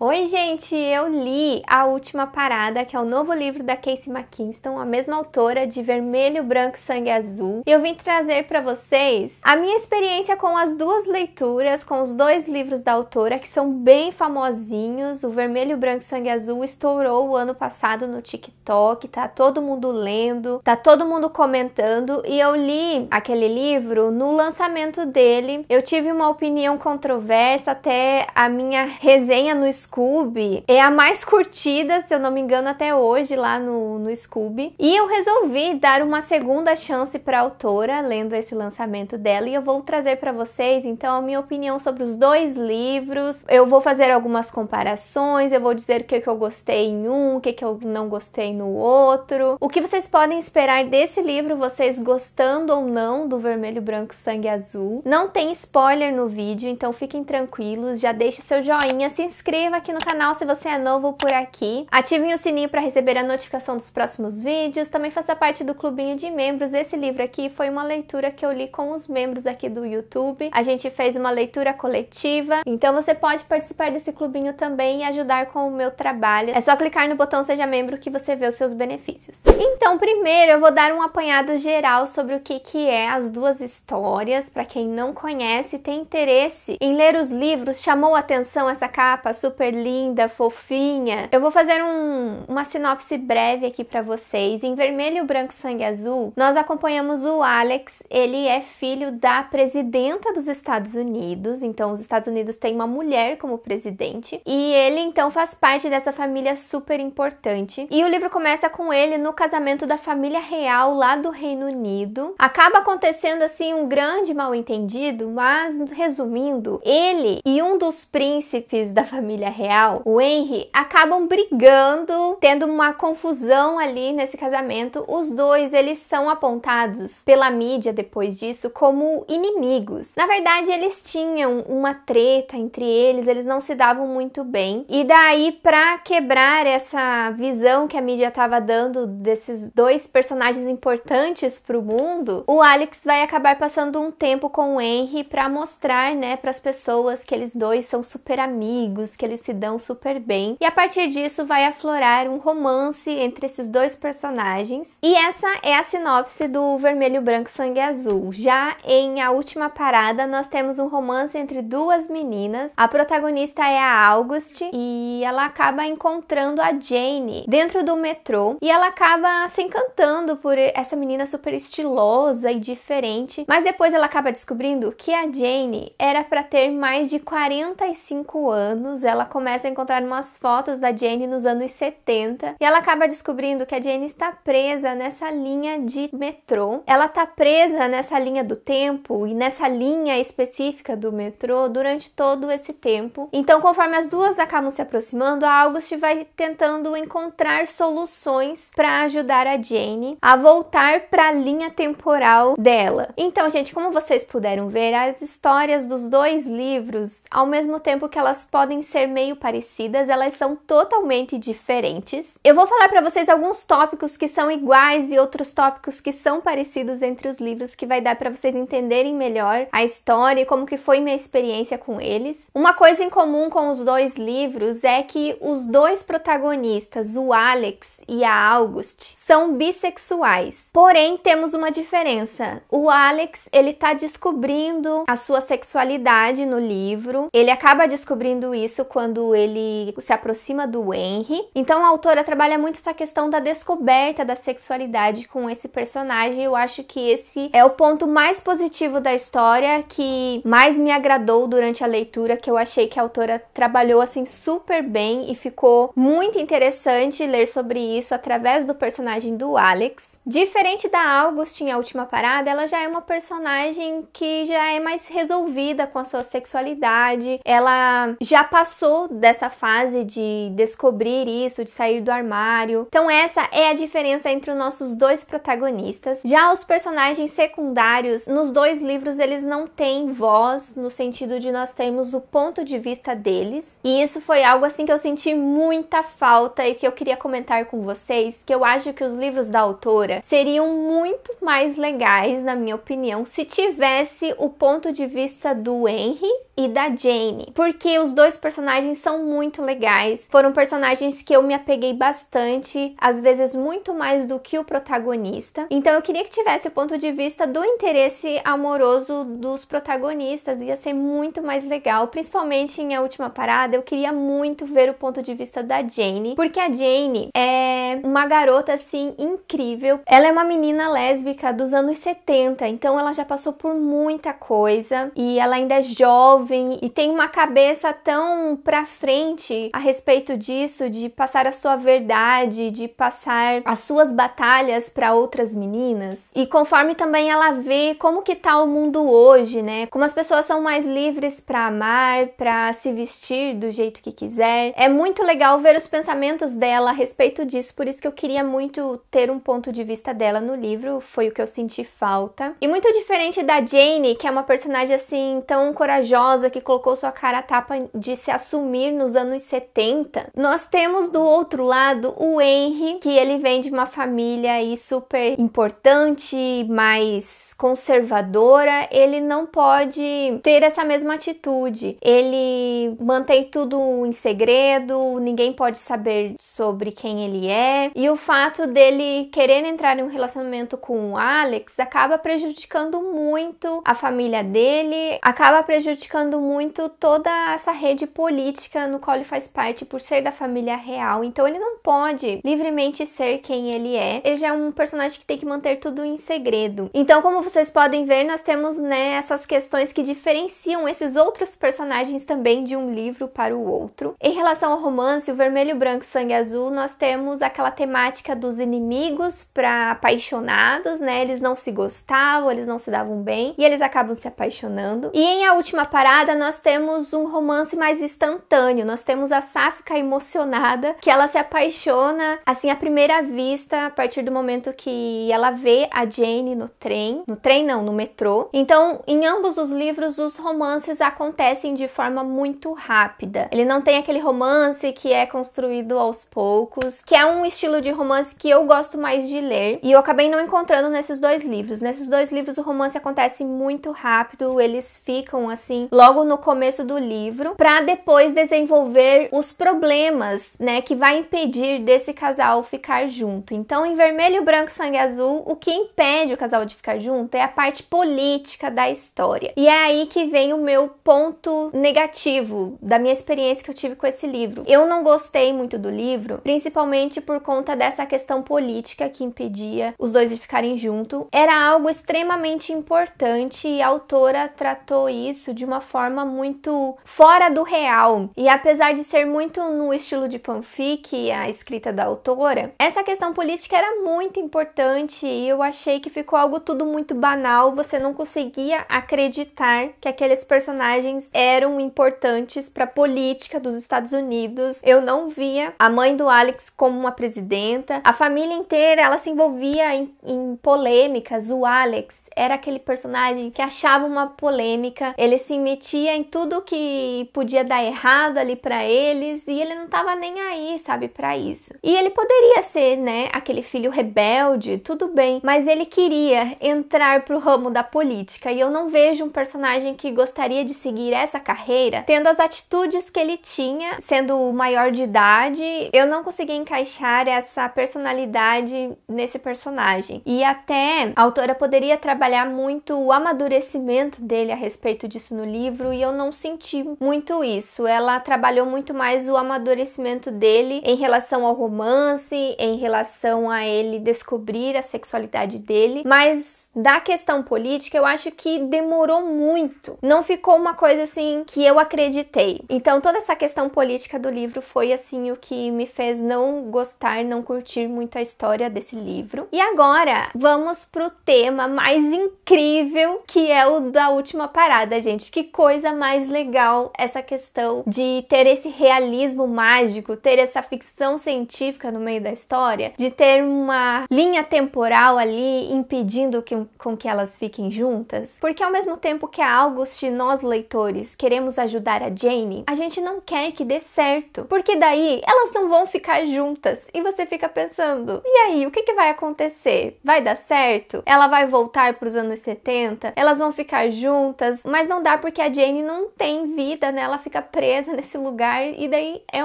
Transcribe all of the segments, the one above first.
Oi, gente! Eu li A Última Parada, que é o novo livro da Casey McKinston, a mesma autora de Vermelho, Branco, Sangue Azul. E eu vim trazer para vocês a minha experiência com as duas leituras, com os dois livros da autora, que são bem famosinhos. O Vermelho, Branco, Sangue Azul estourou o ano passado no TikTok, tá todo mundo lendo, tá todo mundo comentando. E eu li aquele livro no lançamento dele. Eu tive uma opinião controversa, até a minha resenha no Scooby é a mais curtida, se eu não me engano, até hoje lá no, no Scooby. E eu resolvi dar uma segunda chance para a autora lendo esse lançamento dela e eu vou trazer para vocês então a minha opinião sobre os dois livros. Eu vou fazer algumas comparações, eu vou dizer o que, que eu gostei em um, o que, que eu não gostei no outro. O que vocês podem esperar desse livro, vocês gostando ou não do Vermelho, Branco, Sangue Azul. Não tem spoiler no vídeo, então fiquem tranquilos, já deixe seu joinha, se inscreva inscreva aqui no canal se você é novo por aqui. Ativem o sininho para receber a notificação dos próximos vídeos. Também faça parte do clubinho de membros. Esse livro aqui foi uma leitura que eu li com os membros aqui do YouTube. A gente fez uma leitura coletiva. Então você pode participar desse clubinho também e ajudar com o meu trabalho. É só clicar no botão Seja Membro que você vê os seus benefícios. Então, primeiro eu vou dar um apanhado geral sobre o que, que é as duas histórias. Para quem não conhece, tem interesse em ler os livros, chamou atenção essa capa super super linda, fofinha. Eu vou fazer um, uma sinopse breve aqui para vocês. Em Vermelho, Branco Sangue Azul, nós acompanhamos o Alex. Ele é filho da presidenta dos Estados Unidos. Então, os Estados Unidos têm uma mulher como presidente. E ele, então, faz parte dessa família super importante. E o livro começa com ele no casamento da família real lá do Reino Unido. Acaba acontecendo, assim, um grande mal-entendido, mas, resumindo, ele e um dos príncipes da família real, o Henry, acabam brigando, tendo uma confusão ali nesse casamento. Os dois, eles são apontados pela mídia depois disso como inimigos. Na verdade, eles tinham uma treta entre eles, eles não se davam muito bem. E daí, para quebrar essa visão que a mídia estava dando desses dois personagens importantes para o mundo, o Alex vai acabar passando um tempo com o Henry para mostrar, né, para as pessoas que eles dois são super amigos, que eles se dão super bem. E a partir disso vai aflorar um romance entre esses dois personagens. E essa é a sinopse do Vermelho, Branco, Sangue Azul. Já em A Última Parada, nós temos um romance entre duas meninas. A protagonista é a August e ela acaba encontrando a Jane dentro do metrô e ela acaba se encantando por essa menina super estilosa e diferente. Mas depois ela acaba descobrindo que a Jane era para ter mais de 45 anos. Ela começa a encontrar umas fotos da Jane nos anos 70 e ela acaba descobrindo que a Jane está presa nessa linha de metrô. Ela está presa nessa linha do tempo e nessa linha específica do metrô durante todo esse tempo. Então, conforme as duas acabam se aproximando, a August vai tentando encontrar soluções para ajudar a Jane a voltar para a linha temporal dela. Então, gente, como vocês puderam ver, as histórias dos dois livros, ao mesmo tempo que elas podem ser meio meio parecidas, elas são totalmente diferentes. Eu vou falar para vocês alguns tópicos que são iguais e outros tópicos que são parecidos entre os livros que vai dar para vocês entenderem melhor a história e como que foi minha experiência com eles. Uma coisa em comum com os dois livros é que os dois protagonistas, o Alex e a August, são bissexuais. Porém, temos uma diferença. O Alex, ele tá descobrindo a sua sexualidade no livro. Ele acaba descobrindo isso quando quando ele se aproxima do Henry. Então a autora trabalha muito essa questão da descoberta da sexualidade com esse personagem. Eu acho que esse é o ponto mais positivo da história que mais me agradou durante a leitura, que eu achei que a autora trabalhou assim super bem e ficou muito interessante ler sobre isso através do personagem do Alex. Diferente da Augustin, a última parada, ela já é uma personagem que já é mais resolvida com a sua sexualidade. Ela já passou passou dessa fase de descobrir isso, de sair do armário. Então, essa é a diferença entre os nossos dois protagonistas. Já os personagens secundários, nos dois livros, eles não têm voz, no sentido de nós termos o ponto de vista deles. E isso foi algo assim que eu senti muita falta e que eu queria comentar com vocês, que eu acho que os livros da autora seriam muito mais legais, na minha opinião, se tivesse o ponto de vista do Henry e da Jane, porque os dois personagens personagens são muito legais, foram personagens que eu me apeguei bastante, às vezes muito mais do que o protagonista. Então eu queria que tivesse o ponto de vista do interesse amoroso dos protagonistas, ia ser muito mais legal, principalmente em A Última Parada, eu queria muito ver o ponto de vista da Jane, porque a Jane é uma garota assim incrível. Ela é uma menina lésbica dos anos 70, então ela já passou por muita coisa e ela ainda é jovem e tem uma cabeça tão para frente a respeito disso, de passar a sua verdade, de passar as suas batalhas para outras meninas. E conforme também ela vê como que tá o mundo hoje, né? Como as pessoas são mais livres para amar, para se vestir do jeito que quiser. É muito legal ver os pensamentos dela a respeito disso, por isso que eu queria muito ter um ponto de vista dela no livro, foi o que eu senti falta. E muito diferente da Jane, que é uma personagem assim tão corajosa que colocou sua cara a tapa de se assumir nos anos 70. Nós temos do outro lado o Henry, que ele vem de uma família aí super importante, mais conservadora, ele não pode ter essa mesma atitude. Ele mantém tudo em segredo, ninguém pode saber sobre quem ele é. E o fato dele querer entrar em um relacionamento com o Alex acaba prejudicando muito a família dele, acaba prejudicando muito toda essa rede política política no qual ele faz parte por ser da família real, então ele não pode livremente ser quem ele é. Ele já é um personagem que tem que manter tudo em segredo. Então, como vocês podem ver, nós temos né, essas questões que diferenciam esses outros personagens também de um livro para o outro. Em relação ao romance, o Vermelho, Branco, Sangue Azul, nós temos aquela temática dos inimigos para apaixonados, né? Eles não se gostavam, eles não se davam bem e eles acabam se apaixonando. E em A Última Parada, nós temos um romance mais instantâneo instantâneo. Nós temos a Sáfica emocionada, que ela se apaixona, assim, à primeira vista, a partir do momento que ela vê a Jane no trem. No trem, não, no metrô. Então, em ambos os livros, os romances acontecem de forma muito rápida. Ele não tem aquele romance que é construído aos poucos, que é um estilo de romance que eu gosto mais de ler. E eu acabei não encontrando nesses dois livros. Nesses dois livros, o romance acontece muito rápido, eles ficam assim logo no começo do livro, para depois desenvolver os problemas, né, que vai impedir desse casal ficar junto. Então, em vermelho, branco, sangue azul, o que impede o casal de ficar junto é a parte política da história. E é aí que vem o meu ponto negativo da minha experiência que eu tive com esse livro. Eu não gostei muito do livro, principalmente por conta dessa questão política que impedia os dois de ficarem junto. Era algo extremamente importante e a autora tratou isso de uma forma muito fora do real e apesar de ser muito no estilo de fanfic a escrita da autora, essa questão política era muito importante e eu achei que ficou algo tudo muito banal, você não conseguia acreditar que aqueles personagens eram importantes para a política dos Estados Unidos. Eu não via a mãe do Alex como uma presidenta, a família inteira ela se envolvia em, em polêmicas. O Alex era aquele personagem que achava uma polêmica, ele se metia em tudo que podia dar errado errado ali para eles e ele não tava nem aí, sabe, para isso. E ele poderia ser, né, aquele filho rebelde, tudo bem, mas ele queria entrar pro ramo da política e eu não vejo um personagem que gostaria de seguir essa carreira tendo as atitudes que ele tinha, sendo o maior de idade. Eu não consegui encaixar essa personalidade nesse personagem. E até a autora poderia trabalhar muito o amadurecimento dele a respeito disso no livro e eu não senti muito isso ela trabalhou muito mais o amadurecimento dele em relação ao romance, em relação a ele descobrir a sexualidade dele, mas da questão política eu acho que demorou muito. Não ficou uma coisa assim que eu acreditei. Então toda essa questão política do livro foi assim o que me fez não gostar, não curtir muito a história desse livro. E agora vamos pro tema mais incrível que é o da última parada, gente. Que coisa mais legal essa questão de ter esse realismo mágico, ter essa ficção científica no meio da história, de ter uma linha temporal ali impedindo que, com que elas fiquem juntas. Porque ao mesmo tempo que a é August e nós leitores queremos ajudar a Jane, a gente não quer que dê certo, porque daí elas não vão ficar juntas e você fica pensando: e aí, o que, que vai acontecer? Vai dar certo? Ela vai voltar para os anos 70? Elas vão ficar juntas? Mas não dá porque a Jane não tem vida, né? Ela fica presa presa nesse lugar e daí é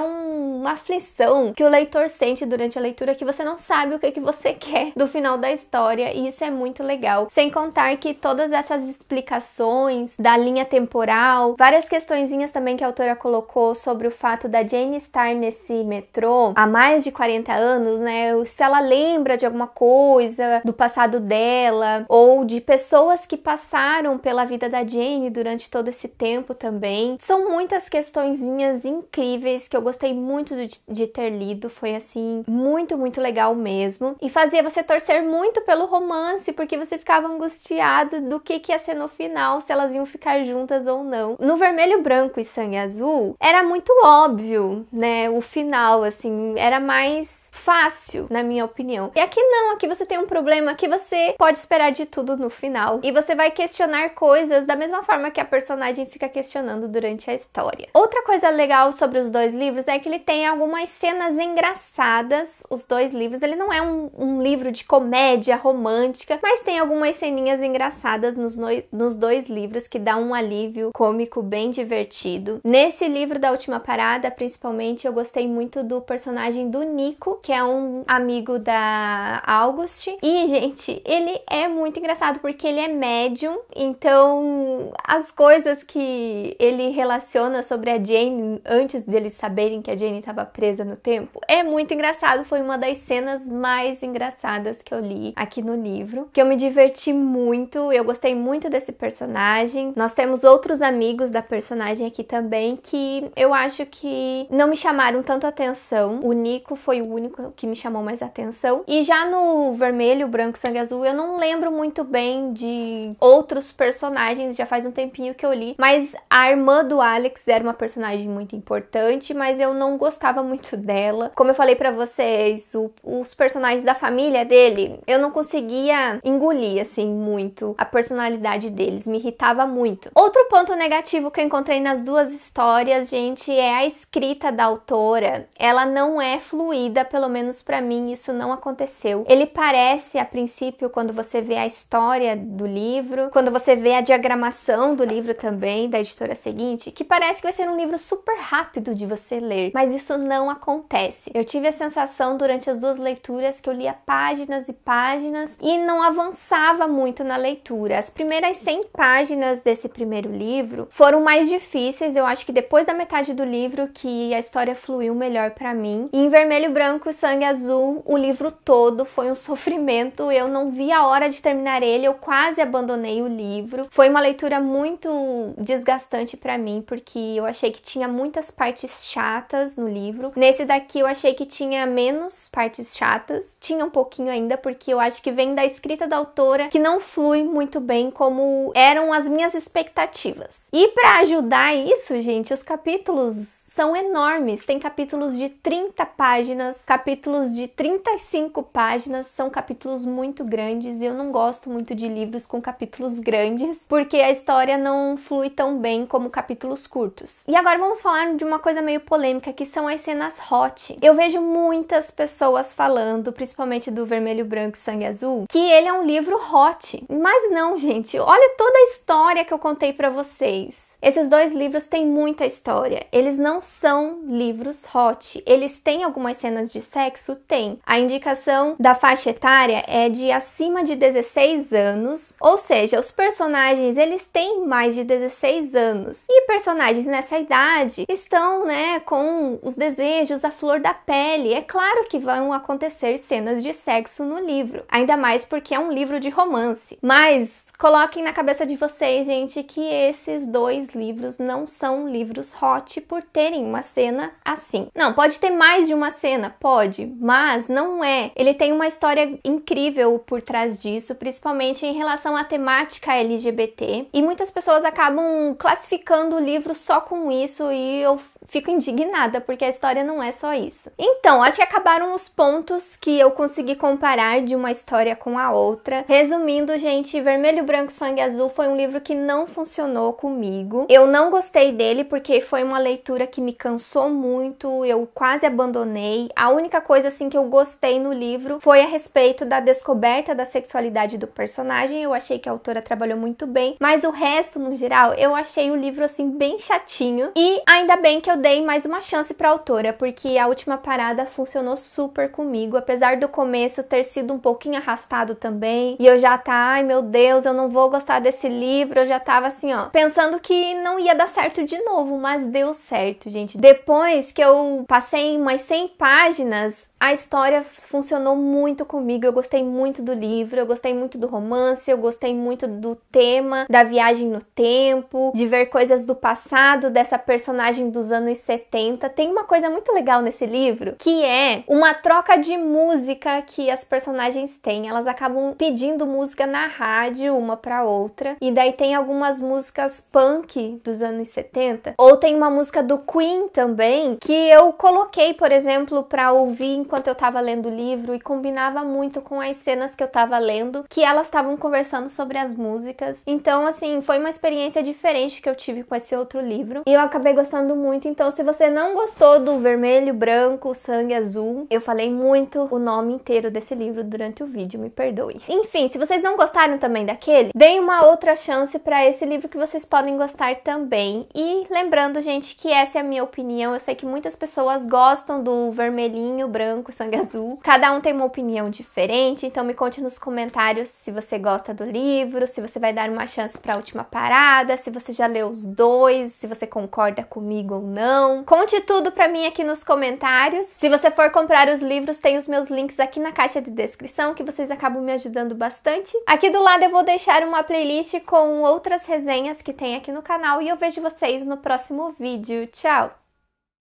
um, uma aflição que o leitor sente durante a leitura que você não sabe o que, é que você quer do final da história e isso é muito legal. Sem contar que todas essas explicações da linha temporal, várias questõezinhas também que a autora colocou sobre o fato da Jane estar nesse metrô há mais de 40 anos, né? Se ela lembra de alguma coisa do passado dela ou de pessoas que passaram pela vida da Jane durante todo esse tempo também. São muitas questões liçõezinhas incríveis que eu gostei muito de, de ter lido, foi assim, muito, muito legal mesmo. E fazia você torcer muito pelo romance, porque você ficava angustiado do que, que ia ser no final, se elas iam ficar juntas ou não. No Vermelho, Branco e Sangue Azul, era muito óbvio, né? O final, assim, era mais fácil, na minha opinião. E aqui não, aqui você tem um problema que você pode esperar de tudo no final e você vai questionar coisas da mesma forma que a personagem fica questionando durante a história. Outra coisa legal sobre os dois livros é que ele tem algumas cenas engraçadas, os dois livros. Ele não é um, um livro de comédia romântica, mas tem algumas ceninhas engraçadas nos, nos dois livros que dá um alívio cômico bem divertido. Nesse livro da última parada, principalmente, eu gostei muito do personagem do Nico, que é um amigo da August. E, gente, ele é muito engraçado porque ele é médium, então as coisas que ele relaciona sobre a Jane antes deles saberem que a Jane estava presa no tempo é muito engraçado. Foi uma das cenas mais engraçadas que eu li aqui no livro, que eu me diverti muito, eu gostei muito desse personagem. Nós temos outros amigos da personagem aqui também que eu acho que não me chamaram tanto atenção. O Nico foi o único único que me chamou mais atenção. E já no vermelho, branco, sangue azul, eu não lembro muito bem de outros personagens, já faz um tempinho que eu li, mas a irmã do Alex era uma personagem muito importante, mas eu não gostava muito dela. Como eu falei para vocês, o, os personagens da família dele, eu não conseguia engolir assim muito a personalidade deles, me irritava muito. Outro ponto negativo que eu encontrei nas duas histórias, gente, é a escrita da autora. Ela não é fluida pelo pelo menos para mim, isso não aconteceu. Ele parece, a princípio, quando você vê a história do livro, quando você vê a diagramação do livro também, da editora seguinte, que parece que vai ser um livro super rápido de você ler, mas isso não acontece. Eu tive a sensação durante as duas leituras que eu lia páginas e páginas e não avançava muito na leitura. As primeiras 100 páginas desse primeiro livro foram mais difíceis, eu acho que depois da metade do livro que a história fluiu melhor para mim. E em vermelho e branco e Sangue Azul, o livro todo foi um sofrimento. Eu não vi a hora de terminar ele, eu quase abandonei o livro. Foi uma leitura muito desgastante para mim, porque eu achei que tinha muitas partes chatas no livro. Nesse daqui eu achei que tinha menos partes chatas. Tinha um pouquinho ainda, porque eu acho que vem da escrita da autora que não flui muito bem como eram as minhas expectativas. E para ajudar isso, gente, os capítulos são enormes. Tem capítulos de 30 páginas, capítulos de 35 páginas, são capítulos muito grandes e eu não gosto muito de livros com capítulos grandes, porque a história não flui tão bem como capítulos curtos. E agora vamos falar de uma coisa meio polêmica, que são as cenas hot. Eu vejo muitas pessoas falando, principalmente do Vermelho, Branco e Sangue Azul, que ele é um livro hot. Mas não, gente, olha toda a história que eu contei para vocês. Esses dois livros têm muita história. Eles não são livros hot. Eles têm algumas cenas de sexo? Tem. A indicação da faixa etária é de acima de 16 anos, ou seja, os personagens eles têm mais de 16 anos. E personagens nessa idade estão, né, com os desejos à flor da pele. É claro que vão acontecer cenas de sexo no livro, ainda mais porque é um livro de romance. Mas coloquem na cabeça de vocês, gente, que esses dois livros não são livros hot por terem uma cena assim. Não, pode ter mais de uma cena, pode, mas não é. Ele tem uma história incrível por trás disso, principalmente em relação à temática LGBT, e muitas pessoas acabam classificando o livro só com isso e eu fico indignada porque a história não é só isso. Então, acho que acabaram os pontos que eu consegui comparar de uma história com a outra. Resumindo, gente, Vermelho, Branco, Sangue Azul foi um livro que não funcionou comigo. Uhum. Eu não gostei dele porque foi uma leitura que me cansou muito, eu quase abandonei. A única coisa assim que eu gostei no livro foi a respeito da descoberta da sexualidade do personagem. Eu achei que a autora trabalhou muito bem, mas o resto, no geral, eu achei o livro assim bem chatinho. E ainda bem que eu dei mais uma chance para a autora, porque a última parada funcionou super comigo, apesar do começo ter sido um pouquinho arrastado também. E eu já tá, ai meu Deus, eu não vou gostar desse livro, eu já tava assim, ó, pensando que não ia dar certo de novo, mas deu certo, gente. Depois que eu passei umas 100 páginas, a história funcionou muito comigo. Eu gostei muito do livro, eu gostei muito do romance, eu gostei muito do tema da viagem no tempo, de ver coisas do passado dessa personagem dos anos 70. Tem uma coisa muito legal nesse livro, que é uma troca de música que as personagens têm. Elas acabam pedindo música na rádio uma para outra, e daí tem algumas músicas punk dos anos 70. Ou tem uma música do Queen também, que eu coloquei, por exemplo, para ouvir enquanto eu tava lendo o livro e combinava muito com as cenas que eu tava lendo, que elas estavam conversando sobre as músicas. Então, assim, foi uma experiência diferente que eu tive com esse outro livro. E eu acabei gostando muito. Então, se você não gostou do vermelho, branco, sangue azul, eu falei muito o nome inteiro desse livro durante o vídeo, me perdoe. Enfim, se vocês não gostaram também daquele, deem uma outra chance para esse livro que vocês podem gostar gostar também. E lembrando, gente, que essa é a minha opinião. Eu sei que muitas pessoas gostam do vermelhinho, branco, sangue azul. Cada um tem uma opinião diferente, então me conte nos comentários se você gosta do livro, se você vai dar uma chance para a última parada, se você já leu os dois, se você concorda comigo ou não. Conte tudo para mim aqui nos comentários. Se você for comprar os livros, tem os meus links aqui na caixa de descrição que vocês acabam me ajudando bastante. Aqui do lado eu vou deixar uma playlist com outras resenhas que tem aqui no canal canal e eu vejo vocês no próximo vídeo. Tchau!